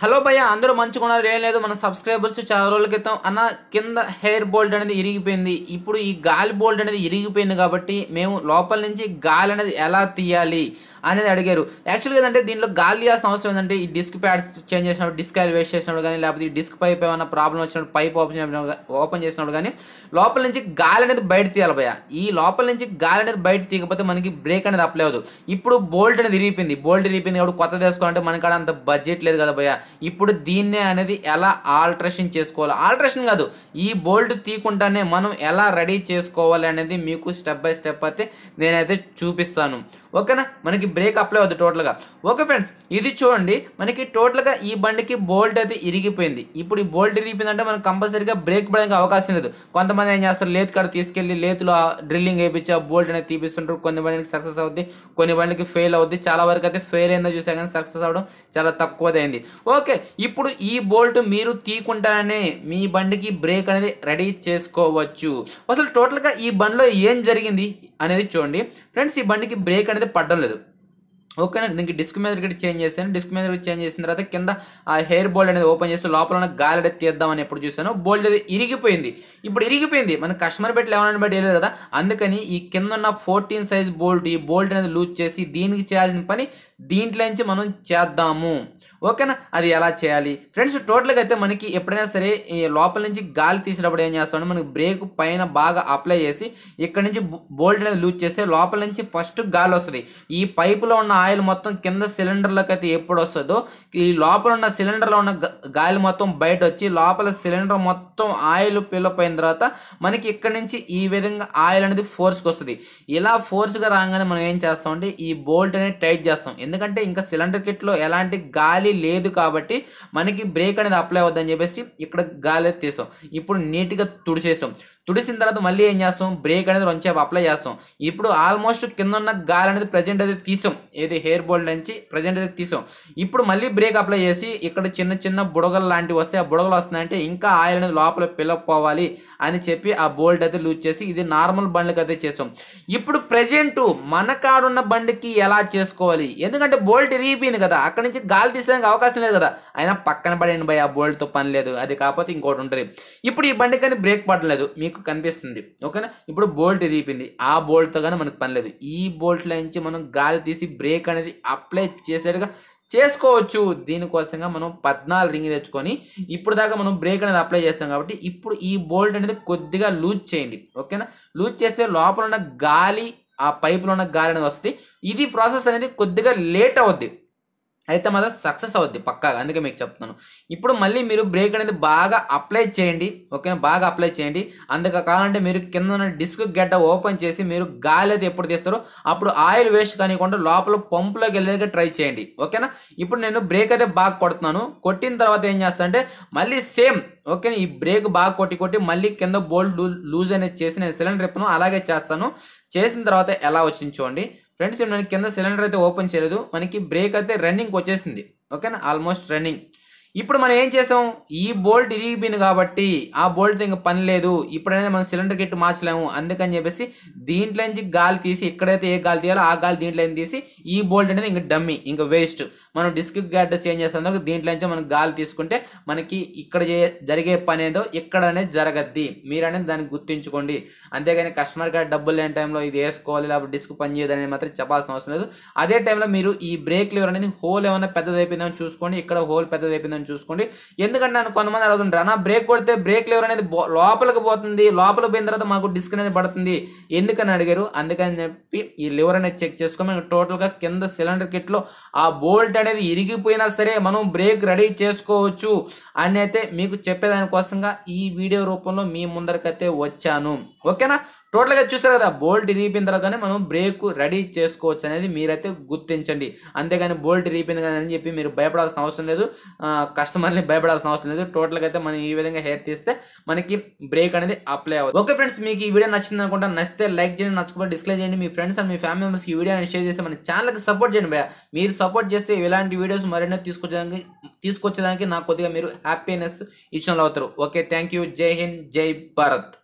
hello భయ్య అందరూ ఉన్నారు ఏం లేదు మన సబ్స్క్రైబర్స్ చాలా రోజుల క్రితం అన్న కింద హెయిర్ బోల్ట్ అనేది ఇరిగిపోయింది ఇప్పుడు ఈ గాలి బోల్ట్ అనేది ఇరిగిపోయింది కాబట్టి మేము లోపల నుంచి గాలి అనేది ఎలా తీయాలి అనేది అడిగారు యాక్చువల్గా ఏంటంటే దీనిలో గాలి తీయాల్సిన అవసరం ఏంటంటే ఈ డిస్క్ ప్యాడ్స్ చేంజ్ చేసినప్పుడు డిస్క్ ఆయిల్ వేస్ట్ చేసినప్పుడు కానీ లేకపోతే ఈ డిస్క్ పైప్ ఏమైనా ప్రాబ్లం వచ్చినప్పుడు పైప్ ఓపెన్ ఓపెన్ చేసినప్పుడు కానీ లోపల నుంచి గాలి అనేది బయట తీయాలి భయ్య ఈ లోపల నుంచి గాలి అనేది బయట తీయకపోతే మనకి బ్రేక్ అనేది అప్లై ఇప్పుడు బోల్ట్ అనేది ఇరిగిపోయింది బోల్ట్ ఇరిగిపోయింది కాబట్టి కొత్త తీసుకోవాలంటే మనకాడ అంత బడ్జెట్ లేదు కదా భయ్య ఇప్పుడు దీన్నే అనేది ఎలా ఆల్ట్రేషన్ చేసుకోవాలి ఆల్ట్రేషన్ కాదు ఈ బోల్ట్ తీయకుండానే మనం ఎలా రెడీ చేసుకోవాలి అనేది మీకు స్టెప్ బై స్టెప్ అయితే నేనైతే చూపిస్తాను ఓకేనా మనకి బ్రేక్ అప్లై అవుతుంది టోటల్గా ఓకే ఫ్రెండ్స్ ఇది చూడండి మనకి టోటల్గా ఈ బండికి బోల్ట్ అయితే ఇరిగిపోయింది ఇప్పుడు ఈ బోల్ట్ ఇరిగిపోయిందంటే మనం కంపల్సరీగా బ్రేక్ పడడానికి అవకాశం లేదు కొంతమంది ఏం చేస్తారు లేత్ కాడ తీసుకెళ్ళి లేతులో డ్రిల్లింగ్ వేయించి ఆ బోల్ట్ అనేది తీపిస్తుంటారు కొన్ని బండికి సక్సెస్ అవుద్ది కొన్ని బండికి ఫెయిల్ అవుద్ది చాలా వరకు అయితే ఫెయిల్ అయిందో చూసా కానీ సక్సెస్ అవ్వడం చాలా తక్కువదైంది ఓ ఓకే ఇప్పుడు ఈ బోల్ట్ మీరు తీయకుండానే మీ బండికి బ్రేక్ అనేది రెడీ చేసుకోవచ్చు అసలు టోటల్గా ఈ బండిలో ఏం జరిగింది అనేది చూడండి ఫ్రెండ్స్ ఈ బండికి బ్రేక్ అనేది పడడం లేదు ఓకేనా దీనికి డిస్క్ మీద కూడా చేంజ్ చేశాను డిస్క్ మెజర్ చేంజ్ చేసిన తర్వాత కింద ఆ హెయిర్ బోల్డ్ అనేది ఓపెన్ చేసి లోపల ఉన్న గాలి అనేది తీద్దామని ఎప్పుడు చూశాను బోల్డ్ అది ఇరిగిపోయింది ఇప్పుడు ఇరిగిపోయింది మన కస్టమర్ బెట్ లెవెన్ హండ్రెడ్ బట్టి కదా అందుకని ఈ కింద ఉన్న ఫోర్టీన్ సైజ్ బోల్ట్ ఈ బోల్ట్ అనేది లూజ్ చేసి దీనికి చేయాల్సిన పని దీంట్లో నుంచి మనం చేద్దాము ఓకేనా అది ఎలా చేయాలి ఫ్రెండ్స్ టోటల్గా అయితే మనకి ఎప్పుడైనా సరే ఈ లోపల నుంచి గాలి తీసినప్పుడు ఏం చేస్తామంటే మనకి బ్రేక్ పైన బాగా అప్లై చేసి ఇక్కడ నుంచి బోల్ట్ అనేది లూజ్ చేస్తే లోపల నుంచి ఫస్ట్ గాలి వస్తుంది ఈ పైపులో ఉన్న ఆయిల్ మొత్తం కింద సిలిండర్లోకి అయితే ఎప్పుడు వస్తుందో ఈ లోపల ఉన్న సిలిండర్లో ఉన్న గాలి మొత్తం బయట వచ్చి లోపల సిలిండర్ మొత్తం ఆయిల్ పిల్లపోయిన తర్వాత మనకి ఇక్కడ నుంచి ఈ విధంగా ఆయిల్ అనేది ఫోర్స్కి వస్తుంది ఇలా ఫోర్స్గా రాగానే మనం ఏం చేస్తామంటే ఈ బోల్ట్ అనేది టైట్ చేస్తాం ఎందుకంటే ఇంకా సిలిండర్ కిట్లో ఎలాంటి గాలి లేదు కాబట్టి మనకి బ్రేక్ అనేది అప్లై అవుద్దని చెప్పేసి ఇక్కడ గాలి తీసాం ఇప్పుడు నీట్గా తుడిచేసాం తుడిసిన తర్వాత మళ్ళీ ఏం చేస్తాం బ్రేక్ అనేది రొంచేపు అప్లై చేస్తాం ఇప్పుడు ఆల్మోస్ట్ కింద ఉన్న గాలి అనేది ప్రజెంట్ అయితే తీసాం ఏది ఇది హెయిర్ బోల్డ్ నుంచి ప్రజెంట్ అయితే తీసాం ఇప్పుడు మళ్ళీ బ్రేక్ అప్లై చేసి ఇక్కడ చిన్న చిన్న బుడగలు లాంటివి వస్తే ఆ బుడగలు వస్తున్నాయంటే ఇంకా ఆయిల్ అనేది లోపల పిల్లపోవాలి అని చెప్పి ఆ బోల్డ్ అయితే లూజ్ చేసి ఇది నార్మల్ బండ్లకి అయితే చేసాం ఇప్పుడు ప్రజెంటు మన కాడున్న బండికి ఎలా చేసుకోవాలి ఎందుకంటే బోల్ట్ ఇరిగిపోయింది కదా అక్కడి నుంచి గాలి తీసేందుకు అవకాశం లేదు కదా అయినా పక్కన పడేయండి భయ ఆ బోల్ట్తో పని లేదు అది కాకపోతే ఇంకోటి ఉంటుంది ఇప్పుడు ఈ బండి కానీ బ్రేక్ పడలేదు మీకు కనిపిస్తుంది ఓకేనా ఇప్పుడు బోల్ట్ రీపింది ఆ బోల్ట్తో కానీ మనకు పని లేదు ఈ బోల్ట్ నుంచి మనం గాలి తీసి బ్రేక్ లింక్ అనేది అప్లై చేసేట్టుగా చేసుకోవచ్చు దీనికోసంగా మనం పద్నాలుగు రింగ్ తెచ్చుకొని ఇప్పుడు దాకా మనం బ్రేక్ అనేది అప్లై చేస్తాం కాబట్టి ఇప్పుడు ఈ బోల్ట్ అనేది కొద్దిగా లూజ్ చేయండి ఓకేనా లూజ్ చేస్తే లోపల ఉన్న గాలి ఆ పైపులో ఉన్న గాలి అనేది వస్తుంది ఇది ప్రాసెస్ అనేది కొద్దిగా లేట్ అవుద్ది అయితే మాత్రం సక్సెస్ అవుద్ది పక్కాగా అందుకే మీకు చెప్తున్నాను ఇప్పుడు మళ్ళీ మీరు బ్రేక్ అనేది బాగా అప్లై చేయండి ఓకేనా బాగా అప్లై చేయండి అందుకు కావాలంటే మీరు కింద ఉన్న డిస్క్ గడ్డ ఓపెన్ చేసి మీరు గాలి అయితే ఎప్పుడు తీస్తారో అప్పుడు ఆయిల్ వేస్ట్ కానివ్వకుండా లోపల పంపులోకి వెళ్ళడానికి ట్రై చేయండి ఓకేనా ఇప్పుడు నేను బ్రేక్ అయితే బాగా కొడుతున్నాను కొట్టిన తర్వాత ఏం చేస్తానంటే మళ్ళీ సేమ్ ఓకేనా ఈ బ్రేక్ బాగా కొట్టి కొట్టి మళ్ళీ కింద బోల్ట్ లూజ్ అనేది చేసి నేను సిలిండర్ రిప్ను అలాగే చేస్తాను చేసిన తర్వాత ఎలా వచ్చింది చూడండి ఫ్రెండ్స్ మనకి కింద సిలిండర్ అయితే ఓపెన్ చేయలేదు మనకి బ్రేక్ అయితే రన్నింగ్ వచ్చేసింది ఓకేనా ఆల్మోస్ట్ రన్నింగ్ ఇప్పుడు మనం ఏం చేసాం ఈ బోల్ట్ ఇరిగిపోయింది కాబట్టి ఆ బోల్ట్ ఇంకా పని లేదు ఇప్పుడైనా మనం సిలిండర్ కిట్ మార్చలేము అందుకని చెప్పేసి దీంట్లో నుంచి గాలి తీసి ఎక్కడైతే ఏ గాలి తీయాలో ఆ గాలి దీంట్లో తీసి ఈ బోల్ట్ అనేది ఇంకా డమ్మి ఇంకా వేస్ట్ మనం డిస్క్ గ్యాడ్ చేంజ్ చేస్తాం దీంట్లో నుంచి మనం గాలి తీసుకుంటే మనకి ఇక్కడ జరిగే పని ఏదో ఇక్కడ అనేది జరగద్ది మీరు అనేది దాన్ని గుర్తించుకోండి అంతేగాని కస్టమర్ కేర్ డబ్బులు లేని టైంలో ఇది వేసుకోవాలి లేకపోతే డిస్క్ పని చేయదు అనేది మాత్రం చెప్పాల్సిన అవసరం లేదు అదే టైంలో మీరు ఈ బ్రేక్ లివర్ అనేది హోల్ ఏమైనా పెద్దదైపోయిందని చూసుకోండి ఇక్కడ హోల్ పెద్దదైపోయిందని అని చూసుకోండి ఎందుకంటే నన్ను కొంతమంది అడుగుతుంటారు అన్న బ్రేక్ కొడితే బ్రేక్ లెవర్ అనేది లోపలికి పోతుంది లోపలికి పోయిన తర్వాత మాకు డిస్క్ అనేది పడుతుంది ఎందుకని అడిగారు అందుకని చెప్పి ఈ లివర్ అనేది చెక్ చేసుకో మేము టోటల్గా కింద సిలిండర్ కిట్లో ఆ బోల్ట్ అనేది ఇరిగిపోయినా సరే మనం బ్రేక్ రెడీ చేసుకోవచ్చు అని అయితే మీకు చెప్పేదానికోసంగా ఈ వీడియో రూపంలో మీ ముందరకైతే వచ్చాను ఓకేనా టోటల్గా చూసారు కదా బోల్ట్ రీపిన తర్వాతనే మనం బ్రేక్ రెడీ చేసుకోవచ్చు అనేది మీరైతే గుర్తించండి అంతేగాని బోల్ట్ ఇరిగిపోయింది కానీ అని చెప్పి మీరు భయపడాల్సిన అవసరం లేదు కస్టమర్ని భయపడాల్సిన అవసరం లేదు టోటల్గా అయితే మనం ఈ విధంగా హెయిర్ తీస్తే మనకి బ్రేక్ అనేది అప్లై అవ్వదు ఓకే ఫ్రెండ్స్ మీకు ఈ వీడియో నచ్చింది అనుకుంటా నచ్చితే లైక్ చేయండి నచ్చకుండా డిస్క్లైబ్ చేయండి మీ ఫ్రెండ్స్ అండ్ మీ ఫ్యామిలీ మెంబర్స్కి ఈ వీడియోని షేర్ చేసి మన ఛానల్కి సపోర్ట్ చేయండి భయ మీరు సపోర్ట్ చేస్తే ఇలాంటి వీడియోస్ మరెన్నో తీసుకొచ్చేదానికి తీసుకొచ్చేదానికి నాకు కొద్దిగా మీరు హ్యాపీనెస్ ఇచ్చిన అవుతారు ఓకే థ్యాంక్ యూ జై హింద్ జై భారత్